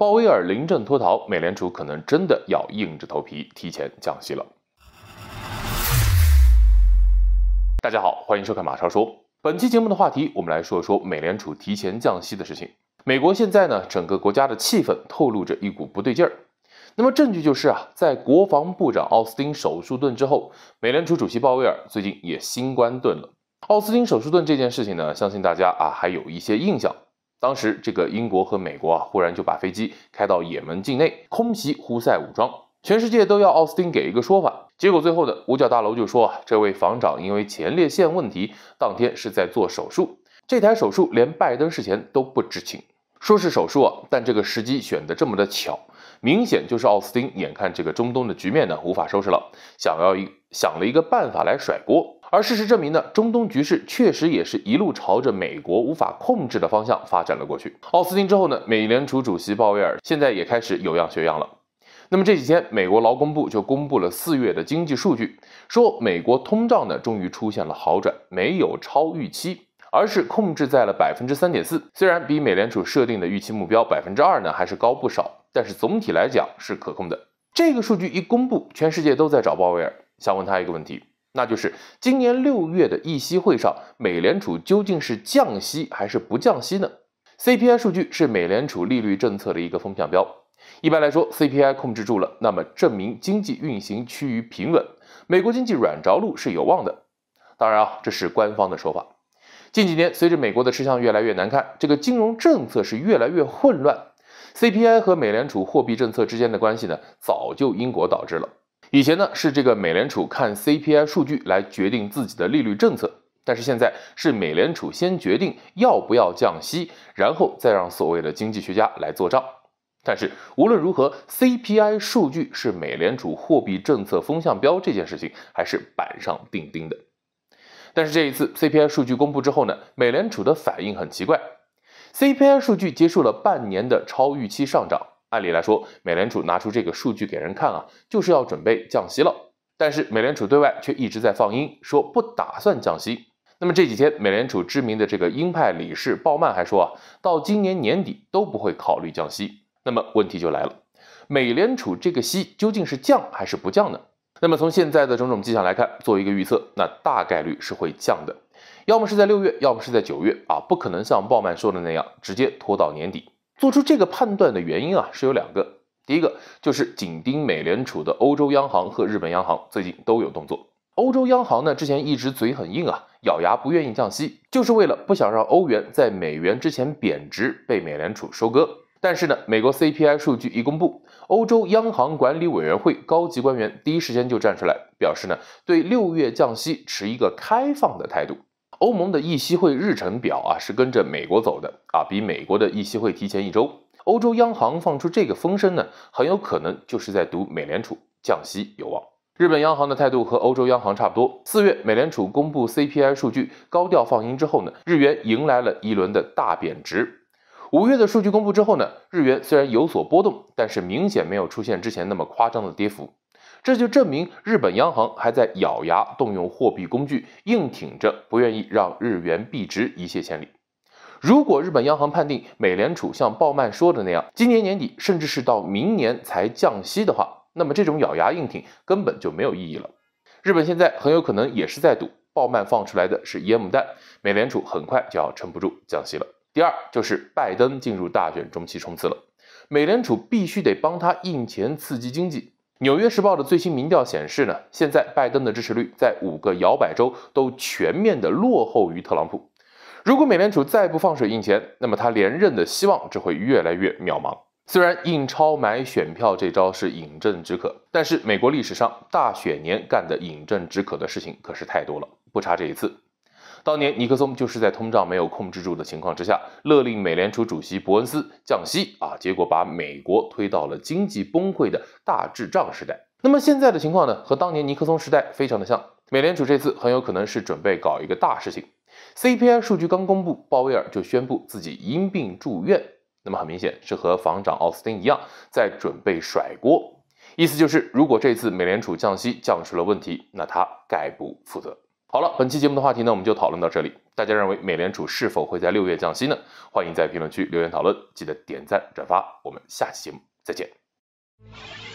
鲍威尔临阵脱逃，美联储可能真的要硬着头皮提前降息了。大家好，欢迎收看马超说，本期节目的话题，我们来说说美联储提前降息的事情。美国现在呢，整个国家的气氛透露着一股不对劲儿。那么证据就是啊，在国防部长奥斯汀手术盾之后，美联储主席鲍威尔最近也新冠盾了。奥斯汀手术盾这件事情呢，相信大家啊还有一些印象。当时这个英国和美国啊，忽然就把飞机开到也门境内空袭胡塞武装，全世界都要奥斯汀给一个说法。结果最后的五角大楼就说啊，这位防长因为前列腺问题，当天是在做手术。这台手术连拜登事前都不知情，说是手术啊，但这个时机选得这么的巧，明显就是奥斯汀眼看这个中东的局面呢无法收拾了，想要一想了一个办法来甩锅。而事实证明呢，中东局势确实也是一路朝着美国无法控制的方向发展了过去。奥斯汀之后呢，美联储主席鲍威尔现在也开始有样学样了。那么这几天，美国劳工部就公布了四月的经济数据，说美国通胀呢终于出现了好转，没有超预期，而是控制在了百分之三点四。虽然比美联储设定的预期目标百分之二呢还是高不少，但是总体来讲是可控的。这个数据一公布，全世界都在找鲍威尔，想问他一个问题。那就是今年六月的议息会上，美联储究竟是降息还是不降息呢？CPI 数据是美联储利率政策的一个风向标。一般来说，CPI 控制住了，那么证明经济运行趋于平稳，美国经济软着陆是有望的。当然啊，这是官方的说法。近几年，随着美国的吃相越来越难看，这个金融政策是越来越混乱。CPI 和美联储货币政策之间的关系呢，早就因果导致了。以前呢是这个美联储看 CPI 数据来决定自己的利率政策，但是现在是美联储先决定要不要降息，然后再让所谓的经济学家来做账。但是无论如何，CPI 数据是美联储货币政策风向标这件事情还是板上钉钉的。但是这一次 CPI 数据公布之后呢，美联储的反应很奇怪。CPI 数据结束了半年的超预期上涨。按理来说，美联储拿出这个数据给人看啊，就是要准备降息了。但是美联储对外却一直在放鹰，说不打算降息。那么这几天，美联储知名的这个鹰派理事鲍曼还说啊，到今年年底都不会考虑降息。那么问题就来了，美联储这个息究竟是降还是不降呢？那么从现在的种种迹象来看，做一个预测，那大概率是会降的，要么是在六月，要么是在九月啊，不可能像鲍曼说的那样直接拖到年底。做出这个判断的原因啊，是有两个。第一个就是紧盯美联储的欧洲央行和日本央行最近都有动作。欧洲央行呢，之前一直嘴很硬啊，咬牙不愿意降息，就是为了不想让欧元在美元之前贬值，被美联储收割。但是呢，美国 CPI 数据一公布，欧洲央行管理委员会高级官员第一时间就站出来，表示呢，对六月降息持一个开放的态度。欧盟的议息会日程表啊是跟着美国走的啊，比美国的议息会提前一周。欧洲央行放出这个风声呢，很有可能就是在赌美联储降息有望。日本央行的态度和欧洲央行差不多。四月美联储公布 CPI 数据高调放鹰之后呢，日元迎来了一轮的大贬值。五月的数据公布之后呢，日元虽然有所波动，但是明显没有出现之前那么夸张的跌幅。这就证明日本央行还在咬牙动用货币工具，硬挺着，不愿意让日元币值一泻千里。如果日本央行判定美联储像鲍曼说的那样，今年年底甚至是到明年才降息的话，那么这种咬牙硬挺根本就没有意义了。日本现在很有可能也是在赌鲍曼放出来的是烟幕弹，美联储很快就要撑不住降息了。第二就是拜登进入大选中期冲刺了，美联储必须得帮他印钱刺激经济。纽约时报的最新民调显示呢，现在拜登的支持率在五个摇摆州都全面的落后于特朗普。如果美联储再不放水印钱，那么他连任的希望只会越来越渺茫。虽然印钞买选票这招是饮鸩止渴，但是美国历史上大选年干的饮鸩止渴的事情可是太多了，不差这一次。当年尼克松就是在通胀没有控制住的情况之下，勒令美联储主席伯恩斯降息啊，结果把美国推到了经济崩溃的大滞胀时代。那么现在的情况呢，和当年尼克松时代非常的像。美联储这次很有可能是准备搞一个大事情。CPI 数据刚公布，鲍威尔就宣布自己因病住院。那么很明显是和防长奥斯汀一样，在准备甩锅，意思就是如果这次美联储降息降出了问题，那他概不负责。好了，本期节目的话题呢，我们就讨论到这里。大家认为美联储是否会在六月降息呢？欢迎在评论区留言讨论。记得点赞转发。我们下期节目再见。